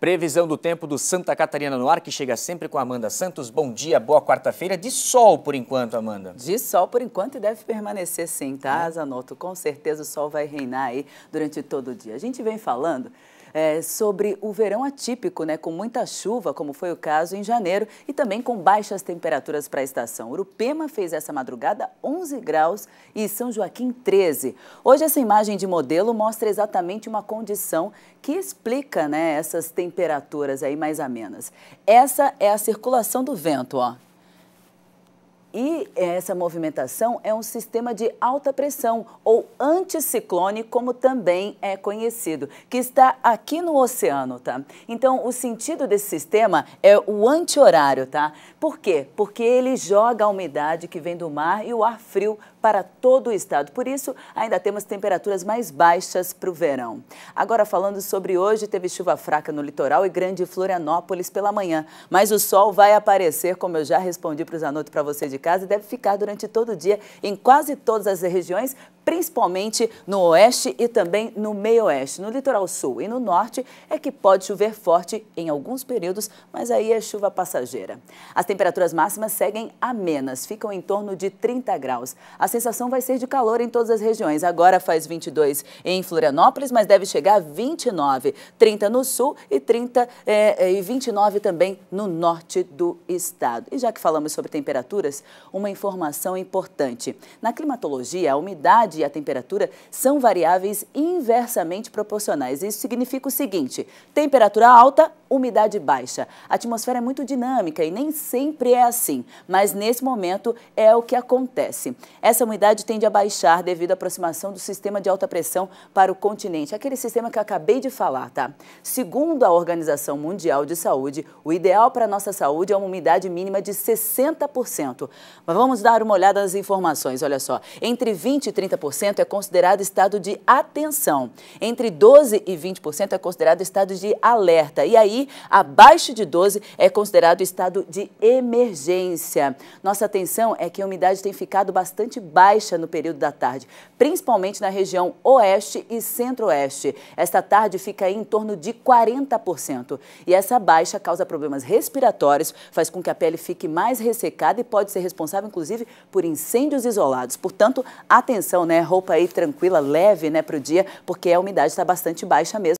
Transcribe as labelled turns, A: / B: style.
A: Previsão do tempo do Santa Catarina no ar, que chega sempre com a Amanda Santos. Bom dia, boa quarta-feira. De sol por enquanto, Amanda. De sol por enquanto e deve permanecer sim, tá? É. Anoto, com certeza o sol vai reinar aí durante todo o dia. A gente vem falando é, sobre o verão atípico, né, com muita chuva, como foi o caso em janeiro, e também com baixas temperaturas para a estação. Urupema fez essa madrugada 11 graus e São Joaquim 13. Hoje essa imagem de modelo mostra exatamente uma condição que explica né, essas temperaturas aí mais amenas. Essa é a circulação do vento, ó. E essa movimentação é um sistema de alta pressão, ou anticiclone, como também é conhecido, que está aqui no oceano, tá? Então, o sentido desse sistema é o anti-horário, tá? Por quê? Porque ele joga a umidade que vem do mar e o ar frio para todo o estado. Por isso, ainda temos temperaturas mais baixas para o verão. Agora, falando sobre hoje, teve chuva fraca no litoral e grande Florianópolis pela manhã, mas o sol vai aparecer, como eu já respondi para os anotos para você de de casa e deve ficar durante todo o dia em quase todas as regiões principalmente no oeste e também no meio-oeste. No litoral sul e no norte é que pode chover forte em alguns períodos, mas aí é chuva passageira. As temperaturas máximas seguem amenas, ficam em torno de 30 graus. A sensação vai ser de calor em todas as regiões. Agora faz 22 em Florianópolis, mas deve chegar a 29, 30 no sul e 30 eh, eh, e 29 também no norte do estado. E já que falamos sobre temperaturas, uma informação importante. Na climatologia, a umidade e a temperatura são variáveis inversamente proporcionais. Isso significa o seguinte: temperatura alta, umidade baixa. A atmosfera é muito dinâmica e nem sempre é assim, mas nesse momento é o que acontece. Essa umidade tende a baixar devido à aproximação do sistema de alta pressão para o continente, aquele sistema que eu acabei de falar, tá? Segundo a Organização Mundial de Saúde, o ideal para a nossa saúde é uma umidade mínima de 60%. Mas vamos dar uma olhada nas informações, olha só. Entre 20 e 30% 30% é considerado estado de atenção. Entre 12 e 20% é considerado estado de alerta. E aí, abaixo de 12 é considerado estado de emergência. Nossa atenção é que a umidade tem ficado bastante baixa no período da tarde, principalmente na região oeste e centro-oeste. Esta tarde fica em torno de 40%. E essa baixa causa problemas respiratórios, faz com que a pele fique mais ressecada e pode ser responsável, inclusive, por incêndios isolados. Portanto, atenção, né? né? Roupa aí tranquila, leve, né, para o dia, porque a umidade está bastante baixa mesmo.